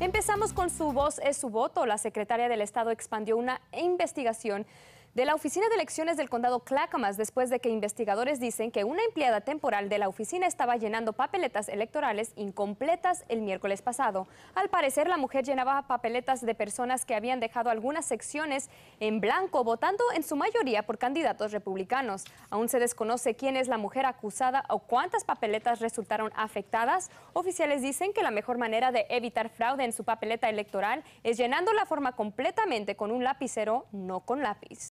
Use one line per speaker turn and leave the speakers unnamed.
Empezamos con su voz es su voto. La secretaria del Estado expandió una investigación de la Oficina de Elecciones del Condado Clackamas después de que investigadores dicen que una empleada temporal de la oficina estaba llenando papeletas electorales incompletas el miércoles pasado. Al parecer, la mujer llenaba papeletas de personas que habían dejado algunas secciones en blanco, votando en su mayoría por candidatos republicanos. Aún se desconoce quién es la mujer acusada o cuántas papeletas resultaron afectadas. Oficiales dicen que la mejor manera de evitar fraude en su papeleta electoral es llenando la forma completamente con un lapicero, no con lápiz.